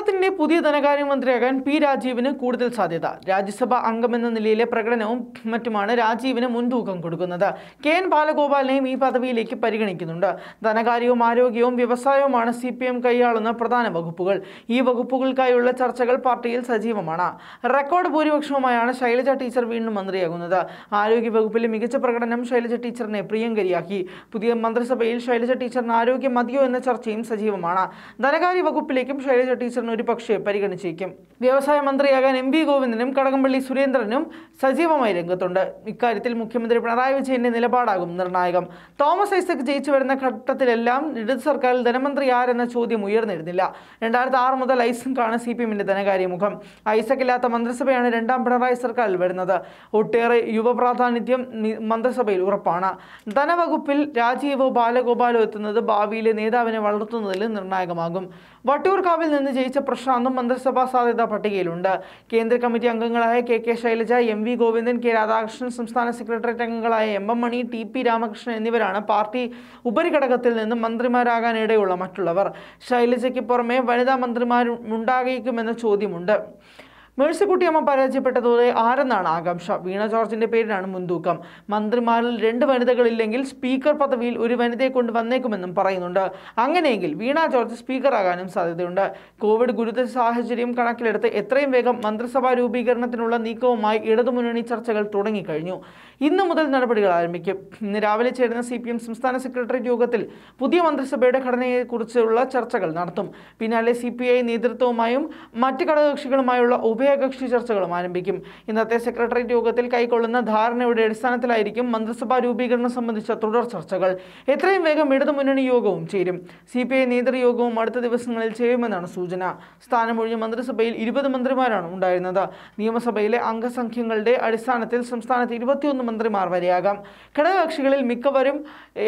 это തന്നെ പുതിയ ധനകാര്യമന്ത്രിയാകാൻ പി രാജീവിന് കൂടുതൽ സാധ്യത രാജ്യസഭ അംഗമെന്ന നിലയിലെ പ്രകടനവും മറ്റുമാണ് രാജീവിന് മുൻതൂക്കം കൊടുക്കുന്നത് കെ എൻ ബാലഗോപാലിനെയും ഈ പദവിയിലേക്ക് പരിഗണിക്കുന്നുണ്ട് ധനകാര്യവും ആരോഗ്യവും വ്യവസായവുമാണ് സി പി എം കൈയാളുന്ന പ്രധാന വകുപ്പുകൾ ഈ വകുപ്പുകൾക്കായുള്ള ചർച്ചകൾ പാർട്ടിയിൽ സജീവമാണ് റെക്കോർഡ് ഭൂരിപക്ഷവുമായാണ് ശൈലജ ടീച്ചർ വീണ്ടും മന്ത്രിയാകുന്നത് ആരോഗ്യ വകുപ്പിലെ മികച്ച പ്രകടനം ശൈലജ ടീച്ചറിനെ പ്രിയങ്കരിയാക്കി പുതിയ മന്ത്രിസഭയിൽ ശൈലജ ടീച്ചറിന് ആരോഗ്യം മതിയോ എന്ന ചർച്ചയും സജീവമാണ് ധനകാര്യ വകുപ്പിലേക്കും ശൈലജ ടീച്ചറിന് ഒരു പക്ഷേ പരിഗണിച്ചേക്കും വ്യവസായ മന്ത്രിയാകാൻ എം വി ഗോവിന്ദനും കടകംപള്ളി സുരേന്ദ്രനും സജീവമായി രംഗത്തുണ്ട് ഇക്കാര്യത്തിൽ മുഖ്യമന്ത്രി പിണറായി വിജയന്റെ നിലപാടാകും നിർണായകം തോമസ് ഐസക് ജയിച്ചു വരുന്ന ഘട്ടത്തിലെല്ലാം ഇടത് സർക്കാരിൽ ധനമന്ത്രി ആരെന്ന ചോദ്യം ഉയർന്നിരുന്നില്ല രണ്ടായിരത്തി ആറ് മുതൽ ഐസക്കാണ് സി പി എമ്മിന്റെ ധനകാര്യമുഖം ഐസക് ഇല്ലാത്ത മന്ത്രിസഭയാണ് രണ്ടാം പിണറായി സർക്കാരിൽ വരുന്നത് ഒട്ടേറെ യുവപ്രാധാന്യം മന്ത്രിസഭയിൽ ഉറപ്പാണ് ധനവകുപ്പിൽ രാജീവ് ബാലഗോപാലോ എത്തുന്നത് ഭാവിയിലെ നേതാവിനെ വളർത്തുന്നതിൽ നിർണായകമാകും വട്ടിയൂർക്കാവിൽ നിന്ന് ജയിച്ച അന്നും മന്ത്രിസഭാ സാധ്യതാ പട്ടികയിലുണ്ട് കേന്ദ്ര കമ്മിറ്റി അംഗങ്ങളായ K K Shailaja M V Govindan K Radhakrishnan സംസ്ഥാന സെക്രട്ടേറിയറ്റ് അംഗങ്ങളായ M M Mani T P Ramakrishnan എന്നിവരാണ് പാർട്ടി ഉപരിഘടകത്തിൽ നിന്ന് മന്ത്രിമാരാകാനിടയുള്ള മറ്റുള്ളവർ ശൈലജയ്ക്ക് പുറമെ വനിതാ മന്ത്രിമാരുണ്ടാകേക്കുമെന്ന ചോദ്യമുണ്ട് മേഴ്സിക്കുട്ടിയമ്മ പരാജയപ്പെട്ടതോടെ ആരെന്നാണ് ആകാംക്ഷ വീണ ജോർജിന്റെ പേരിലാണ് മുൻതൂക്കം മന്ത്രിമാരിൽ രണ്ട് വനിതകളില്ലെങ്കിൽ സ്പീക്കർ പദവിയിൽ ഒരു വനിതയെ കൊണ്ട് വന്നേക്കുമെന്നും പറയുന്നുണ്ട് അങ്ങനെയെങ്കിൽ വീണ ജോർജ് സ്പീക്കറാകാനും സാധ്യതയുണ്ട് കോവിഡ് ഗുരുതര സാഹചര്യം കണക്കിലെടുത്ത് എത്രയും വേഗം മന്ത്രിസഭാ രൂപീകരണത്തിനുള്ള നീക്കവുമായി ഇടതുമുന്നണി ചർച്ചകൾ തുടങ്ങിക്കഴിഞ്ഞു ഇന്നു മുതൽ നടപടികൾ ആരംഭിക്കും ഇന്ന് രാവിലെ ചേരുന്ന സി സംസ്ഥാന സെക്രട്ടറി യോഗത്തിൽ പുതിയ മന്ത്രിസഭയുടെ ഘടനയെക്കുറിച്ചുള്ള ചർച്ചകൾ നടത്തും പിന്നാലെ സി നേതൃത്വവുമായും മറ്റ് ഘടകകക്ഷികളുമായുള്ള ഉഭയ ഉഭയകക്ഷി ചർച്ചകളും ആരംഭിക്കും ഇന്നത്തെ സെക്രട്ടേറിയറ്റ് യോഗത്തിൽ കൈക്കൊള്ളുന്ന ധാരണയുടെ അടിസ്ഥാനത്തിലായിരിക്കും മന്ത്രിസഭാ രൂപീകരണം സംബന്ധിച്ച തുടർ ചർച്ചകൾ എത്രയും വേഗം ഇടതുമുന്നണി യോഗവും ചേരും സി പി ഐ നേതൃയോഗവും അടുത്ത ദിവസങ്ങളിൽ ചെയ്യുമെന്നാണ് സൂചന സ്ഥാനമൊഴിഞ്ഞ മന്ത്രിസഭയിൽ ഇരുപത് മന്ത്രിമാരാണ് ഉണ്ടായിരുന്നത് നിയമസഭയിലെ അംഗസംഖ്യങ്ങളുടെ അടിസ്ഥാനത്തിൽ സംസ്ഥാനത്ത് ഇരുപത്തിയൊന്ന് മന്ത്രിമാർ വരെയാകാം ഘടകകക്ഷികളിൽ മിക്കവരും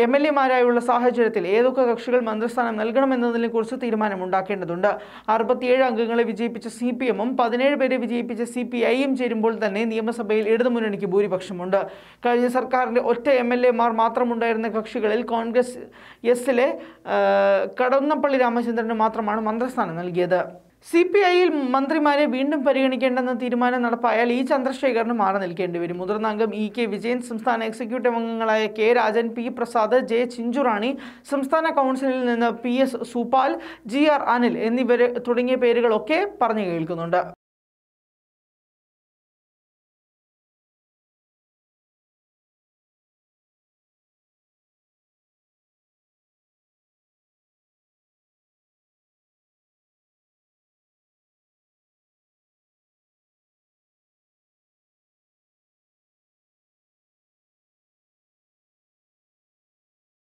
എം എൽ എമാരായുള്ള സാഹചര്യത്തിൽ ഏതൊക്കെ കക്ഷികൾ മന്ത്രിസ്ഥാനം നൽകണമെന്നതിനെക്കുറിച്ച് തീരുമാനമുണ്ടാക്കേണ്ടതുണ്ട് അറുപത്തിയേഴ് അംഗങ്ങളെ വിജയിപ്പിച്ച സി പി എമ്മും പതിനേഴ് പേരെ എംഎൽഎമാരെ വിജയിപ്പിച്ച സി പി ഐയും ചേരുമ്പോൾ തന്നെ നിയമസഭയിൽ ഇടതുമുന്നണിക്ക് ഭൂരിപക്ഷമുണ്ട് കഴിഞ്ഞ സർക്കാരിൻ്റെ ഒറ്റ എം എൽ എമാർ മാത്രമുണ്ടായിരുന്ന കക്ഷികളിൽ കോൺഗ്രസ് എസിലെ കടന്നപ്പള്ളി രാമചന്ദ്രന് മാത്രമാണ് മന്ത്രിസ്ഥാനം നൽകിയത് സി പി ഐയിൽ മന്ത്രിമാരെ വീണ്ടും പരിഗണിക്കേണ്ടെന്ന തീരുമാനം നടപ്പായാൽ ഇ ചന്ദ്രശേഖറിന് മാറി നിൽക്കേണ്ടി വരും മുതിർന്ന അംഗം ഇ കെ വിജയൻ സംസ്ഥാന എക്സിക്യൂട്ടീവ് അംഗങ്ങളായ K Rajan P Prasad J Chinchurani സംസ്ഥാന കൗൺസിലിൽ നിന്ന് P S Supal G R Anil എന്നിവർ തുടങ്ങിയ പേരുകളൊക്കെ പറഞ്ഞു കേൾക്കുന്നുണ്ട്